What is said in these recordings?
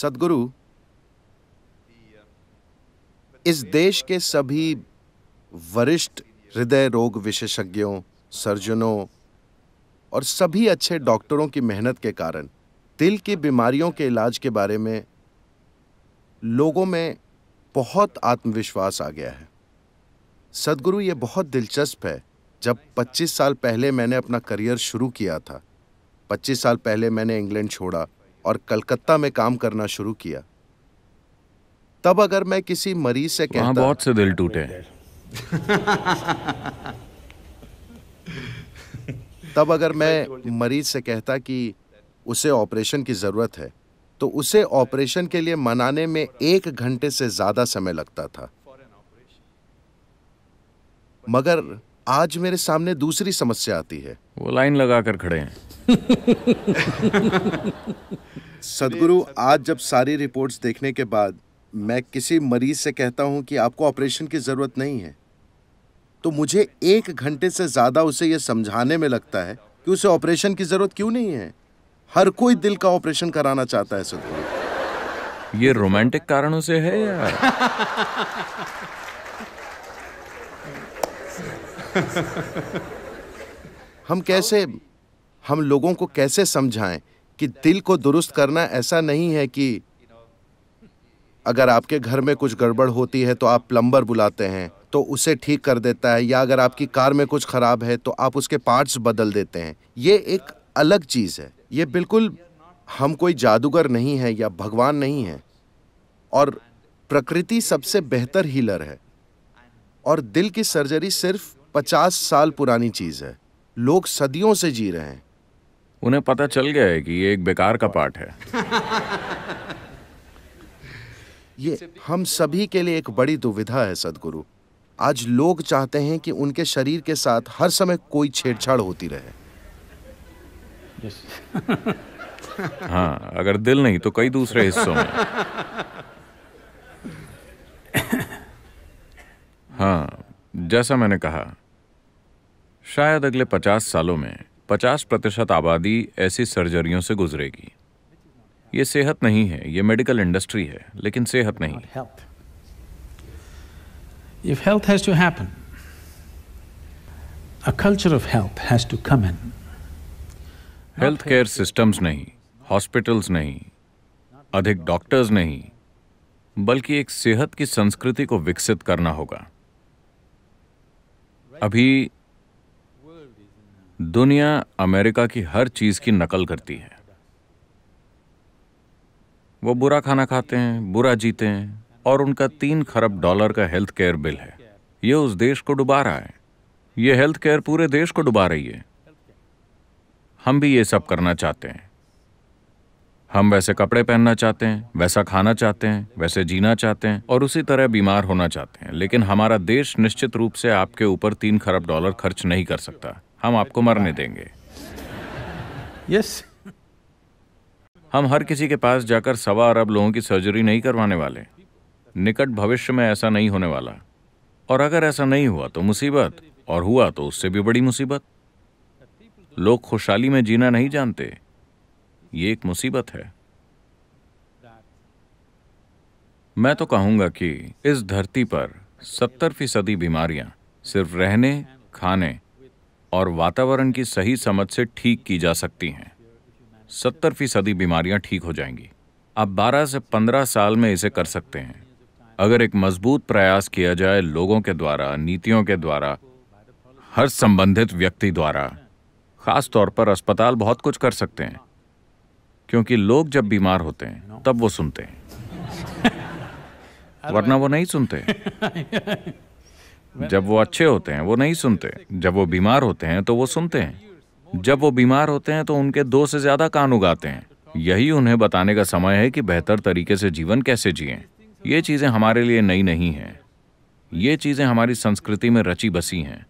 सदगुरु इस देश के सभी वरिष्ठ हृदय रोग विशेषज्ञों सर्जनों और सभी अच्छे डॉक्टरों की मेहनत के कारण दिल की बीमारियों के इलाज के बारे में लोगों में बहुत आत्मविश्वास आ गया है सदगुरु ये बहुत दिलचस्प है जब 25 साल पहले मैंने अपना करियर शुरू किया था 25 साल पहले मैंने इंग्लैंड छोड़ा और कलकत्ता में काम करना शुरू किया तब अगर मैं किसी मरीज से कहता बहुत से दिल टूटे तब अगर मैं मरीज से कहता कि उसे ऑपरेशन की ज़रूरत है तो उसे ऑपरेशन के लिए मनाने में एक घंटे से ज़्यादा समय लगता था मगर आज मेरे सामने दूसरी समस्या आती है वो लाइन लगा कर खड़े हैं सदगुरु आज जब सारी रिपोर्ट्स देखने के बाद मैं किसी मरीज से कहता हूं कि आपको ऑपरेशन की ज़रूरत नहीं है तो मुझे एक घंटे से ज़्यादा उसे यह समझाने में लगता है कि उसे ऑपरेशन की ज़रूरत क्यों नहीं है हर कोई दिल का ऑपरेशन कराना चाहता है सदगुरु ये रोमांटिक कारणों से है या हम कैसे हम लोगों को कैसे समझाएं कि दिल को दुरुस्त करना ऐसा नहीं है कि अगर आपके घर में कुछ गड़बड़ होती है तो आप प्लम्बर बुलाते हैं तो उसे ठीक कर देता है या अगर आपकी कार में कुछ खराब है तो आप उसके पार्ट्स बदल देते हैं ये एक अलग चीज़ है ये बिल्कुल हम कोई जादूगर नहीं है या भगवान नहीं है और प्रकृति सबसे बेहतर हीलर है और दिल की सर्जरी सिर्फ पचास साल पुरानी चीज है लोग सदियों से जी रहे हैं उन्हें पता चल गया है कि ये एक बेकार का पार्ट है ये हम सभी के लिए एक बड़ी दुविधा है सदगुरु आज लोग चाहते हैं कि उनके शरीर के साथ हर समय कोई छेड़छाड़ होती रहे yes. हाँ अगर दिल नहीं तो कई दूसरे हिस्सों में हाँ जैसा मैंने कहा शायद अगले 50 सालों में 50 प्रतिशत आबादी ऐसी सर्जरियों से गुजरेगी ये सेहत नहीं है ये मेडिकल इंडस्ट्री है लेकिन सेहत नहीं If health has to happen, a culture of health has to come in. Health care systems नहीं हॉस्पिटल्स नहीं अधिक डॉक्टर्स नहीं बल्कि एक सेहत की संस्कृति को विकसित करना होगा अभी दुनिया अमेरिका की हर चीज़ की नकल करती है वो बुरा खाना खाते हैं बुरा जीते हैं और उनका तीन खरब डॉलर का हेल्थ केयर बिल है ये उस देश को डुबा रहा है ये हेल्थ केयर पूरे देश को डुबा रही है हम भी ये सब करना चाहते हैं हम वैसे कपड़े पहनना चाहते हैं वैसा खाना चाहते हैं वैसे जीना चाहते हैं और उसी तरह बीमार होना चाहते हैं लेकिन हमारा देश निश्चित रूप से आपके ऊपर तीन खरब डॉलर खर्च नहीं कर सकता हम आपको मरने देंगे यस yes. हम हर किसी के पास जाकर सवा अरब लोगों की सर्जरी नहीं करवाने वाले निकट भविष्य में ऐसा नहीं होने वाला और अगर ऐसा नहीं हुआ तो मुसीबत और हुआ तो उससे भी बड़ी मुसीबत लोग खुशहाली में जीना नहीं जानते ये एक मुसीबत है मैं तो कहूंगा कि इस धरती पर सत्तर फीसदी बीमारियां सिर्फ रहने खाने और वातावरण की सही समझ से ठीक की जा सकती हैं सत्तर फीसदी बीमारियां ठीक हो जाएंगी आप 12 से 15 साल में इसे कर सकते हैं अगर एक मजबूत प्रयास किया जाए लोगों के द्वारा नीतियों के द्वारा हर संबंधित व्यक्ति द्वारा खास तौर पर अस्पताल बहुत कुछ कर सकते हैं क्योंकि लोग जब बीमार होते हैं तब वो सुनते हैं वरना वो नहीं सुनते जब वो अच्छे होते हैं वो नहीं सुनते जब वो बीमार होते हैं तो वो सुनते हैं जब वो बीमार होते हैं तो उनके दो से ज्यादा कान उगाते हैं यही उन्हें बताने का समय है कि बेहतर तरीके से जीवन कैसे जिए ये चीज़ें हमारे लिए नई नहीं हैं ये चीज़ें हमारी संस्कृति में रची बसी हैं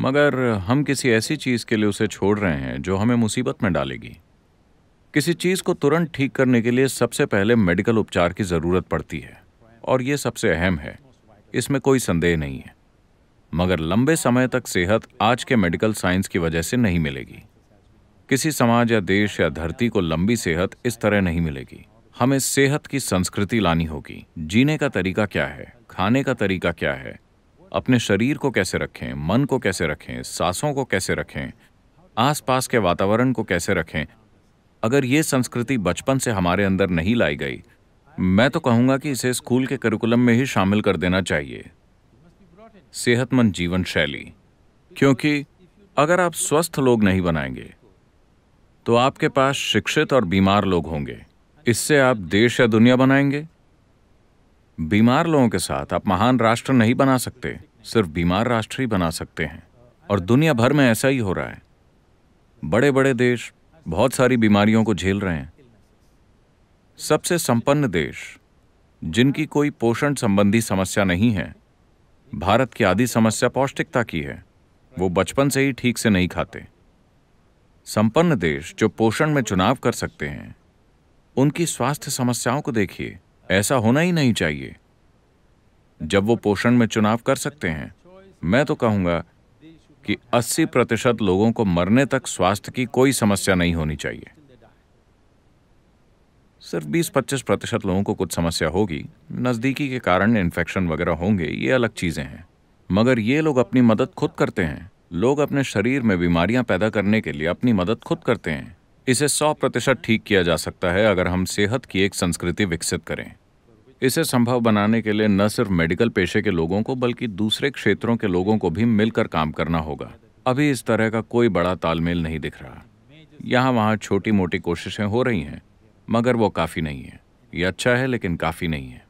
मगर हम किसी ऐसी चीज़ के लिए उसे छोड़ रहे हैं जो हमें मुसीबत में डालेगी किसी चीज़ को तुरंत ठीक करने के लिए सबसे पहले मेडिकल उपचार की ज़रूरत पड़ती है और ये सबसे अहम है इसमें कोई संदेह नहीं है मगर लंबे समय तक सेहत आज के मेडिकल साइंस की वजह से नहीं मिलेगी किसी समाज या देश या धरती को लंबी सेहत इस तरह नहीं मिलेगी हमें सेहत की संस्कृति लानी होगी जीने का तरीका क्या है खाने का तरीका क्या है अपने शरीर को कैसे रखें मन को कैसे रखें सांसों को कैसे रखें आसपास के वातावरण को कैसे रखें अगर ये संस्कृति बचपन से हमारे अंदर नहीं लाई गई मैं तो कहूंगा कि इसे स्कूल के करिकुलम में ही शामिल कर देना चाहिए सेहतमंद जीवन शैली क्योंकि अगर आप स्वस्थ लोग नहीं बनाएंगे तो आपके पास शिक्षित और बीमार लोग होंगे इससे आप देश या दुनिया बनाएंगे बीमार लोगों के साथ आप महान राष्ट्र नहीं बना सकते सिर्फ बीमार राष्ट्र ही बना सकते हैं और दुनिया भर में ऐसा ही हो रहा है बड़े बड़े देश बहुत सारी बीमारियों को झेल रहे हैं सबसे संपन्न देश जिनकी कोई पोषण संबंधी समस्या नहीं है भारत की आधी समस्या पौष्टिकता की है वो बचपन से ही ठीक से नहीं खाते संपन्न देश जो पोषण में चुनाव कर सकते हैं उनकी स्वास्थ्य समस्याओं को देखिए ऐसा होना ही नहीं चाहिए जब वो पोषण में चुनाव कर सकते हैं मैं तो कहूंगा कि 80 प्रतिशत लोगों को मरने तक स्वास्थ्य की कोई समस्या नहीं होनी चाहिए सिर्फ 20-25 प्रतिशत लोगों को कुछ समस्या होगी नज़दीकी के कारण इन्फेक्शन वगैरह होंगे ये अलग चीज़ें हैं मगर ये लोग अपनी मदद खुद करते हैं लोग अपने शरीर में बीमारियां पैदा करने के लिए अपनी मदद खुद करते हैं इसे 100 प्रतिशत ठीक किया जा सकता है अगर हम सेहत की एक संस्कृति विकसित करें इसे संभव बनाने के लिए न सिर्फ मेडिकल पेशे के लोगों को बल्कि दूसरे क्षेत्रों के लोगों को भी मिलकर काम करना होगा अभी इस तरह का कोई बड़ा तालमेल नहीं दिख रहा यहाँ वहाँ छोटी मोटी कोशिशें हो रही हैं मगर वो काफ़ी नहीं है ये अच्छा है लेकिन काफ़ी नहीं है